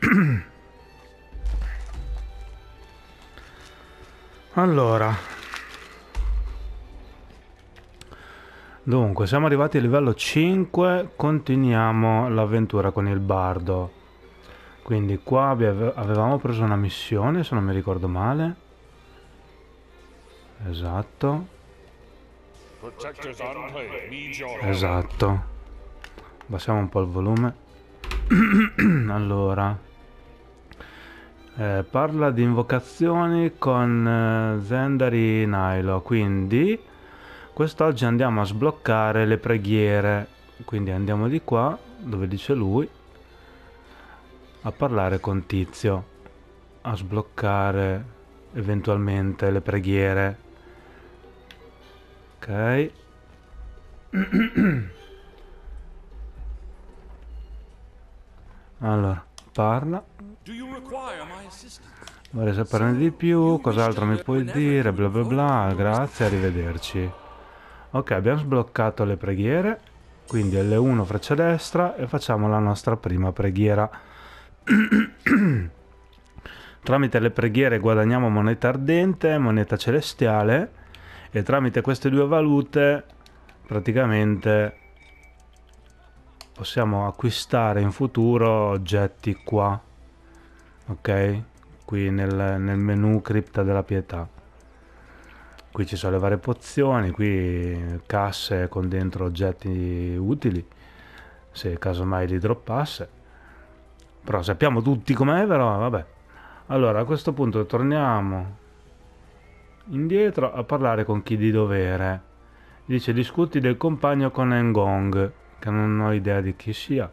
allora dunque siamo arrivati al livello 5 continuiamo l'avventura con il bardo quindi qua avevamo preso una missione se non mi ricordo male esatto esatto Bassiamo un po' il volume allora eh, parla di invocazioni con eh, Zendari Nilo, quindi quest'oggi andiamo a sbloccare le preghiere. Quindi andiamo di qua, dove dice lui, a parlare con Tizio, a sbloccare eventualmente le preghiere. Ok. Allora, parla. Vorrei saperne di più, cos'altro mi puoi dire, bla bla bla, grazie, arrivederci. Ok, abbiamo sbloccato le preghiere, quindi L1 freccia destra e facciamo la nostra prima preghiera. tramite le preghiere guadagniamo moneta ardente, moneta celestiale e tramite queste due valute praticamente possiamo acquistare in futuro oggetti qua ok qui nel, nel menu cripta della pietà qui ci sono le varie pozioni qui casse con dentro oggetti utili se casomai li droppasse però sappiamo tutti com'è però vabbè allora a questo punto torniamo indietro a parlare con chi di dovere dice discuti del compagno con Engong che non ho idea di chi sia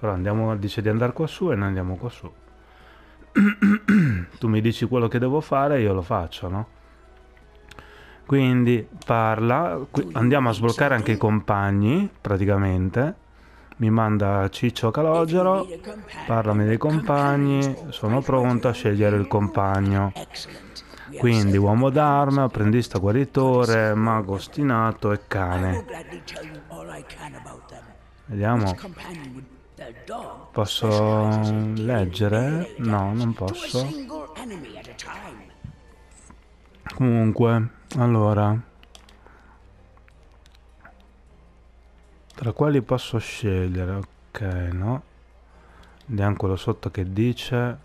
però andiamo, dice di andare qua su e noi andiamo qua su tu mi dici quello che devo fare e io lo faccio, no? Quindi parla, andiamo a sbloccare anche i compagni, praticamente. Mi manda Ciccio Calogero, parlami dei compagni, sono pronto a scegliere il compagno. Quindi uomo d'arma, apprendista guaritore, mago ostinato e cane. Vediamo Posso leggere? No, non posso. Comunque, allora... Tra quali posso scegliere? Ok, no. Vediamo quello sotto che dice.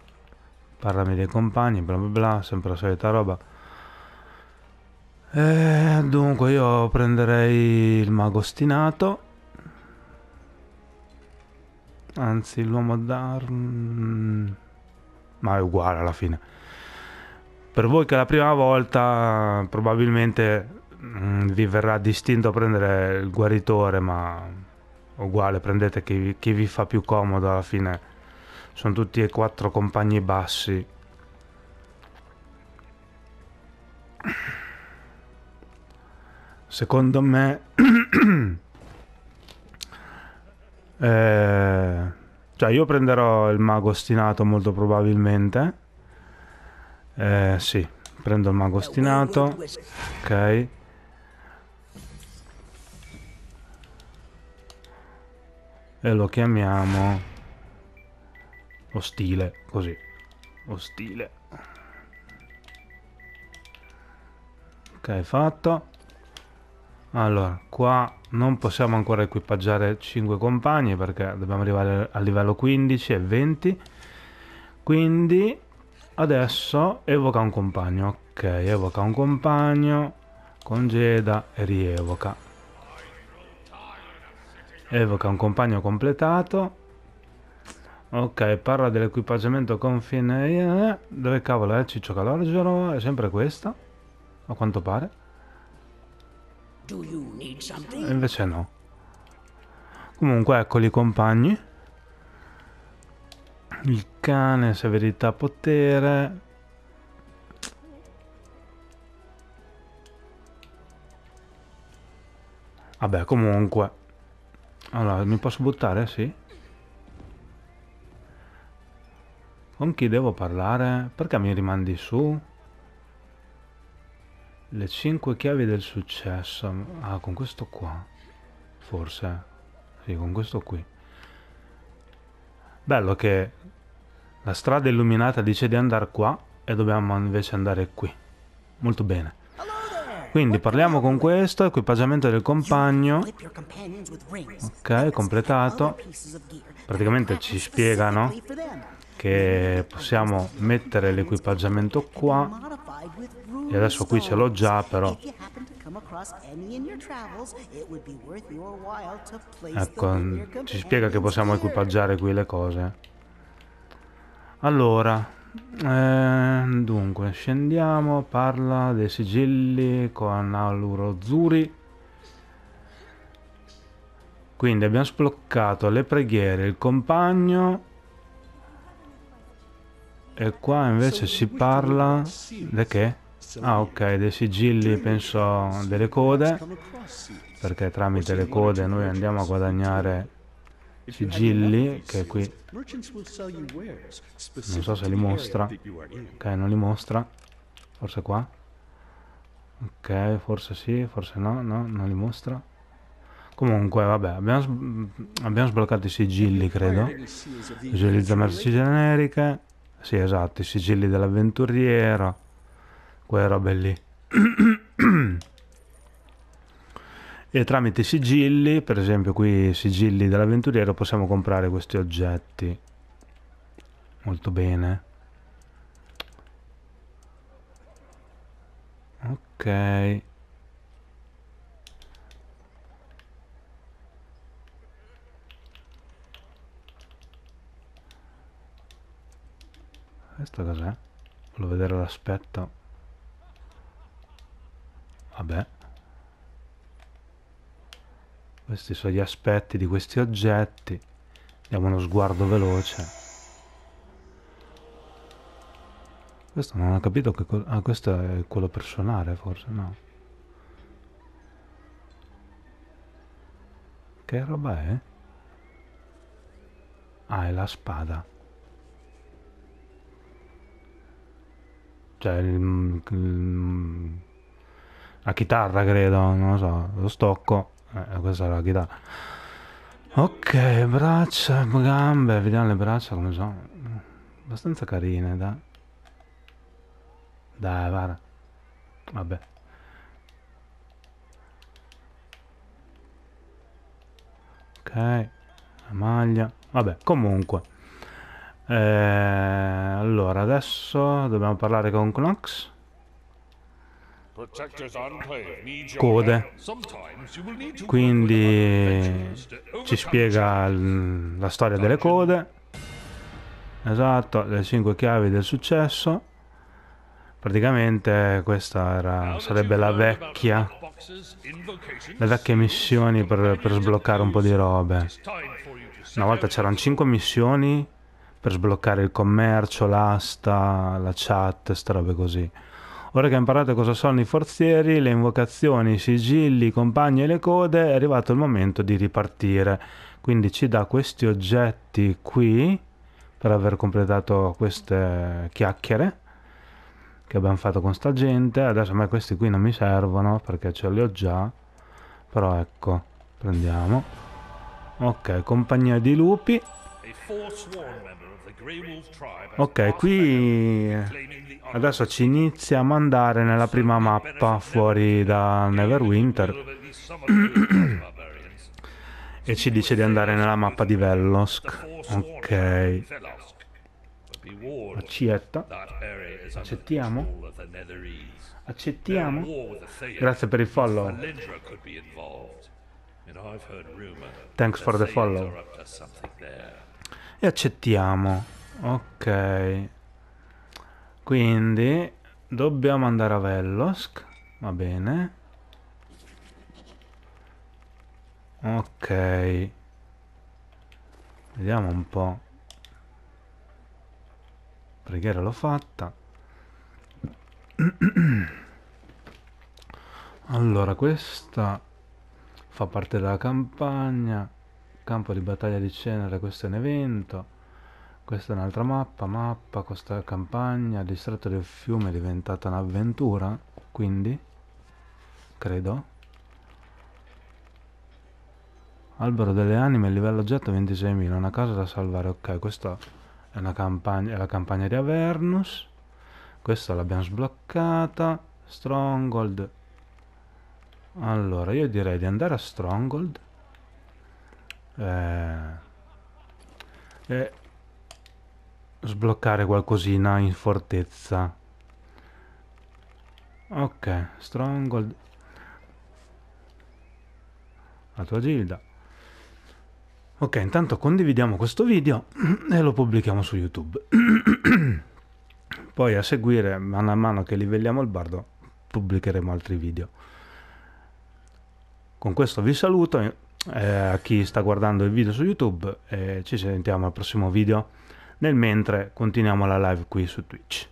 Parlami dei compagni, bla bla bla, sempre la solita roba. E eh, dunque io prenderei il mago ostinato. Anzi, l'uomo d'arma... Ma è uguale alla fine. Per voi che è la prima volta, probabilmente mm, vi verrà distinto a prendere il guaritore, ma uguale, prendete chi, chi vi fa più comodo alla fine. Sono tutti e quattro compagni bassi. Secondo me... Eh, cioè, io prenderò il mago ostinato molto probabilmente. Eh, sì, prendo il mago ostinato. Ok. E lo chiamiamo ostile, così. Ostile. Ok, fatto. Allora, qua non possiamo ancora equipaggiare 5 compagni perché dobbiamo arrivare al livello 15 e 20. Quindi adesso evoca un compagno. Ok, evoca un compagno, congeda e rievoca. Evoca un compagno completato. Ok, parla dell'equipaggiamento confine. Dove cavolo è Ciccio Calorgero? È sempre questa, a quanto pare invece no. Comunque eccoli i compagni. Il cane, severità, potere. Vabbè, comunque. Allora, mi posso buttare? Sì. Con chi devo parlare? Perché mi rimandi su? Le 5 chiavi del successo. Ah, con questo qua. Forse. Sì, con questo qui. Bello che la strada illuminata dice di andare qua e dobbiamo invece andare qui. Molto bene. Quindi parliamo con questo, equipaggiamento del compagno. Ok, completato. Praticamente ci spiegano che possiamo mettere l'equipaggiamento qua e adesso qui ce l'ho già, però. Ecco, mm, ci spiega che possiamo equipaggiare qui le cose. Allora, eh, dunque, scendiamo, parla dei sigilli con Aluro Alurozuri. Quindi abbiamo sbloccato le preghiere, il compagno e qua invece si parla di che? Ah ok, dei sigilli penso delle code, perché tramite le code noi andiamo a guadagnare sigilli che qui non so se li mostra ok non li mostra forse qua ok forse sì forse no no non li mostra comunque vabbè abbiamo, abbiamo sbloccato i sigilli credo visualizza merci generiche sì, esatto, i sigilli dell'avventuriera, quelle robe lì. e tramite i sigilli, per esempio qui i sigilli dell'avventuriero, possiamo comprare questi oggetti. Molto bene. Ok. Questo cos'è? Volevo vedere l'aspetto. Vabbè. Questi sono gli aspetti di questi oggetti. Diamo uno sguardo veloce. Questo non ho capito che cosa... Ah, questo è quello per suonare, forse, no? Che roba è? Ah, è la spada. cioè, il, il, la chitarra credo, non lo so, lo stocco, eh, questa è la chitarra. Ok, braccia, gambe, vediamo le braccia come sono. Abbastanza carine, da Dai, vara. Vabbè. Ok, la maglia. Vabbè, comunque. Eh, allora, adesso dobbiamo parlare con Knox. Code. Quindi ci spiega la storia delle code. Esatto, le 5 chiavi del successo. Praticamente questa era, sarebbe la vecchia, le vecchie missioni per, per sbloccare un po' di robe. Una volta c'erano 5 missioni per sbloccare il commercio, l'asta, la chat, ste robe così. Ora che hai imparato cosa sono i forzieri, le invocazioni, i sigilli, i compagni e le code, è arrivato il momento di ripartire. Quindi ci dà questi oggetti qui per aver completato queste chiacchiere che abbiamo fatto con sta gente. Adesso a me questi qui non mi servono perché ce li ho già. Però ecco, prendiamo. Ok, compagnia di lupi. Ok, qui adesso ci inizia a mandare nella prima mappa fuori da Neverwinter e ci dice di andare nella mappa di Vellosk. Ok. Accetta. Accettiamo. Accettiamo. Grazie per il follow. Thanks for the follow. E accettiamo ok quindi dobbiamo andare a Vellosk va bene ok vediamo un po' preghiera l'ho fatta allora questa fa parte della campagna campo di battaglia di cenere questo è un evento questa è un'altra mappa, mappa, questa campagna, il distretto del fiume è diventata un'avventura, quindi, credo. Albero delle anime, livello oggetto 26.000, una casa da salvare, ok, questa è, campagna, è la campagna di Avernus, questa l'abbiamo sbloccata, Stronghold. Allora, io direi di andare a Stronghold. Eh, e sbloccare qualcosina in fortezza ok stronghold la tua gilda ok intanto condividiamo questo video e lo pubblichiamo su youtube poi a seguire mano a mano che livelliamo il bardo pubblicheremo altri video con questo vi saluto eh, a chi sta guardando il video su youtube e ci sentiamo al prossimo video nel mentre continuiamo la live qui su Twitch.